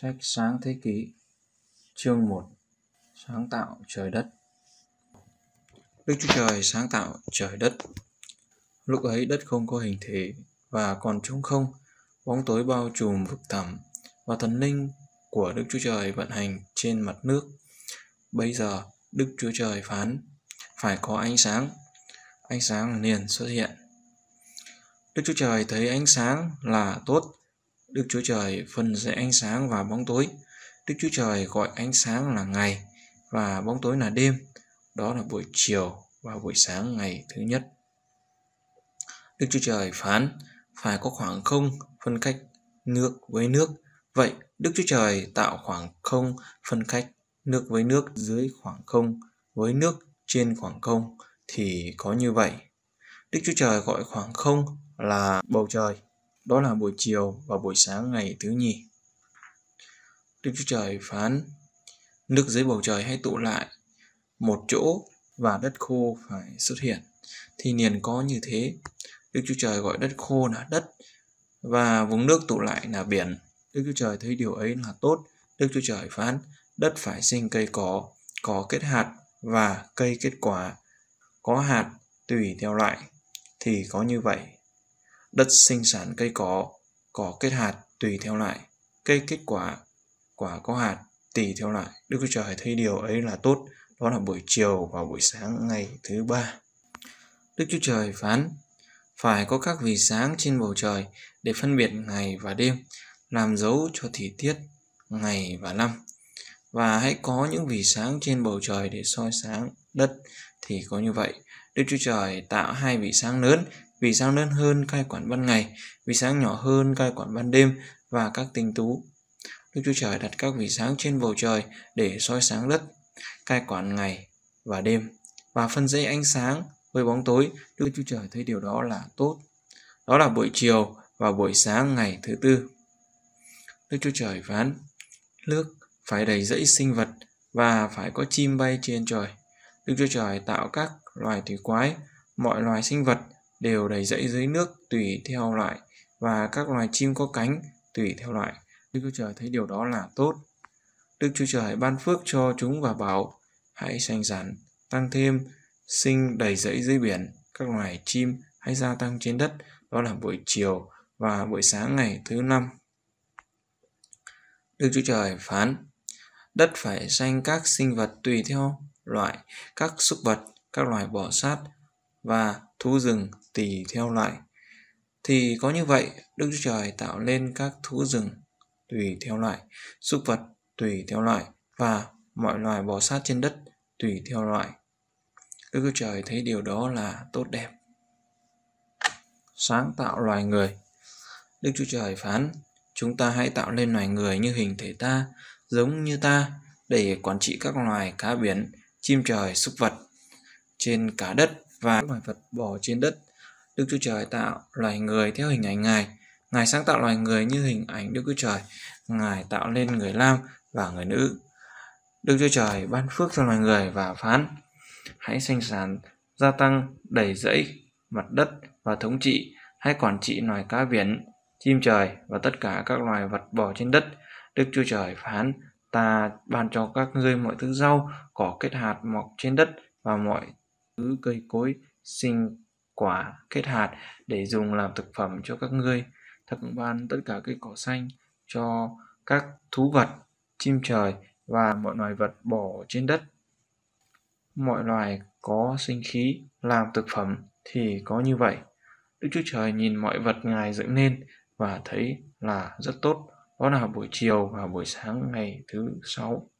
Sách Sáng Thế Kỷ Chương 1 Sáng tạo trời đất Đức Chúa Trời sáng tạo trời đất Lúc ấy đất không có hình thể và còn trống không, bóng tối bao trùm vực thẳm và thần linh của Đức Chúa Trời vận hành trên mặt nước. Bây giờ Đức Chúa Trời phán phải có ánh sáng. Ánh sáng liền xuất hiện. Đức Chúa Trời thấy ánh sáng là tốt Đức Chúa Trời phân rẽ ánh sáng và bóng tối. Đức Chúa Trời gọi ánh sáng là ngày và bóng tối là đêm. Đó là buổi chiều và buổi sáng ngày thứ nhất. Đức Chúa Trời phán phải có khoảng không phân cách nước với nước. Vậy Đức Chúa Trời tạo khoảng không phân cách nước với nước dưới khoảng không với nước trên khoảng không thì có như vậy. Đức Chúa Trời gọi khoảng không là bầu trời đó là buổi chiều và buổi sáng ngày thứ nhì. Đức Chúa Trời phán, nước dưới bầu trời hãy tụ lại một chỗ và đất khô phải xuất hiện. Thì liền có như thế, Đức Chúa Trời gọi đất khô là đất và vùng nước tụ lại là biển. Đức Chúa Trời thấy điều ấy là tốt. Đức Chúa Trời phán, đất phải sinh cây cỏ, có kết hạt và cây kết quả, có hạt tùy theo loại. Thì có như vậy đất sinh sản cây có, có kết hạt tùy theo lại, cây kết quả, quả có hạt tùy theo lại. Đức Chúa Trời thấy điều ấy là tốt, đó là buổi chiều và buổi sáng ngày thứ ba. Đức Chúa Trời phán, phải có các vì sáng trên bầu trời để phân biệt ngày và đêm, làm dấu cho thị tiết ngày và năm. Và hãy có những vì sáng trên bầu trời để soi sáng đất thì có như vậy. Đức Chúa Trời tạo hai vị sáng lớn vì sáng lớn hơn cai quản ban ngày, vì sáng nhỏ hơn cai quản ban đêm và các tinh tú. Đức Chúa Trời đặt các vì sáng trên bầu trời để soi sáng đất, cai quản ngày và đêm và phân dãy ánh sáng với bóng tối. Đức Chúa Trời thấy điều đó là tốt. Đó là buổi chiều và buổi sáng ngày thứ tư. Đức Chúa Trời phán, nước phải đầy dẫy sinh vật và phải có chim bay trên trời. Đức Chúa Trời tạo các loài thủy quái, mọi loài sinh vật đều đầy rẫy dưới nước tùy theo loại và các loài chim có cánh tùy theo loại. Đức Chúa Trời thấy điều đó là tốt. Đức Chúa Trời ban phước cho chúng và bảo hãy sanh sản, tăng thêm, sinh đầy rẫy dưới biển, các loài chim hãy gia tăng trên đất. Đó là buổi chiều và buổi sáng ngày thứ năm. Đức Chúa Trời phán, đất phải sanh các sinh vật tùy theo loại, các súc vật, các loài bò sát, và thú rừng tùy theo loại. Thì có như vậy, Đức Chúa Trời tạo lên các thú rừng tùy theo loại, súc vật tùy theo loại và mọi loài bò sát trên đất tùy theo loại. Đức Chúa Trời thấy điều đó là tốt đẹp. Sáng tạo loài người Đức Chúa Trời phán, chúng ta hãy tạo lên loài người như hình thể ta, giống như ta, để quản trị các loài cá biển, chim trời, súc vật trên cả đất và loài vật bỏ trên đất. Đức Chúa Trời tạo loài người theo hình ảnh Ngài. Ngài sáng tạo loài người như hình ảnh Đức Chúa Trời. Ngài tạo lên người nam và người nữ. Đức Chúa Trời ban phước cho loài người và phán Hãy sinh sản, gia tăng, đầy rẫy, mặt đất và thống trị Hãy quản trị loài cá biển, chim trời và tất cả các loài vật bò trên đất Đức Chúa Trời phán Ta ban cho các ngươi mọi thứ rau, cỏ kết hạt mọc trên đất và mọi cứ cây cối sinh quả kết hạt để dùng làm thực phẩm cho các ngươi thật ban tất cả cây cỏ xanh cho các thú vật chim trời và mọi loài vật bỏ trên đất mọi loài có sinh khí làm thực phẩm thì có như vậy đức chúa trời nhìn mọi vật ngài dựng nên và thấy là rất tốt đó là buổi chiều và buổi sáng ngày thứ sáu